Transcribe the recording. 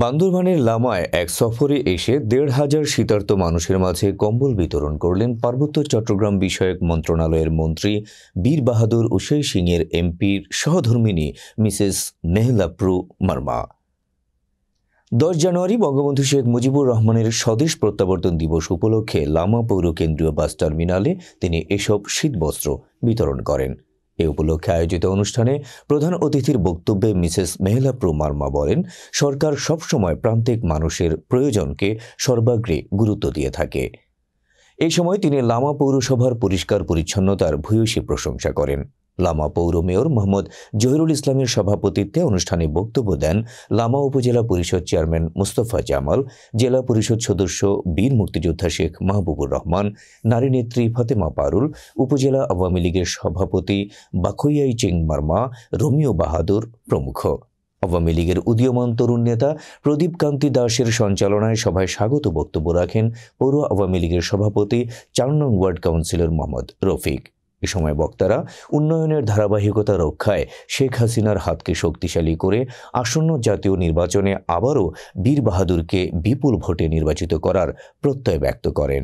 বান্দরবানের লামায় এক সফরে এসে দেড় হাজার শীতার্ত মানুষের মাঝে কম্বল বিতরণ করলেন পার্বত্য চট্টগ্রাম বিষয়ক মন্ত্রণালয়ের মন্ত্রী বীর বাহাদুর উষয় সিংয়ের এমপির সহধর্মিনী মিসেস মেহলাপ্রু মার্মা দশ জানুয়ারি বঙ্গবন্ধু শেখ মুজিবুর রহমানের স্বদেশ প্রত্যাবর্তন দিবস উপলক্ষে লামা পৌর কেন্দ্রীয় বাস টার্মিনালে তিনি এসব শীতবস্ত্র বিতরণ করেন এ উপলক্ষে আয়োজিত অনুষ্ঠানে প্রধান অতিথির বক্তব্যে মিসেস মেহলা প্রমার্মা বলেন সরকার সবসময় প্রান্তিক মানুষের প্রয়োজনকে সর্বাগ্রে গুরুত্ব দিয়ে থাকে এ সময় তিনি লামা পৌরসভার পরিষ্কার পরিচ্ছন্নতার ভূয়সী প্রশংসা করেন লামা পৌর মেয়র মোহাম্মদ জহিরুল ইসলামের সভাপতিত্বে অনুষ্ঠানে বক্তব্য দেন লামা উপজেলা পরিষদ চেয়ারম্যান মুস্তফা জামাল জেলা পরিষদ সদস্য বীর মুক্তিযোদ্ধা শেখ মাহবুবুর রহমান নারী নেত্রী ফাতেমা পারুল উপজেলা আওয়ামী লীগের সভাপতি বাখইয়াই মার্মা রোমিও বাহাদুর প্রমুখ আওয়ামী লীগের উদীয়মান তরুণ নেতা প্রদীপ কান্তি দাসের সঞ্চালনায় সভায় স্বাগত বক্তব্য রাখেন পৌর আওয়ামী লীগের সভাপতি চার নং ওয়ার্ড কাউন্সিলর মোহাম্মদ রফিক এ সময় বক্তারা উন্নয়নের ধারাবাহিকতা রক্ষায় শেখ হাসিনার হাতকে শক্তিশালী করে আসন্ন জাতীয় নির্বাচনে আবারও বীর বাহাদুরকে বিপুল ভোটে নির্বাচিত করার প্রত্যয় ব্যক্ত করেন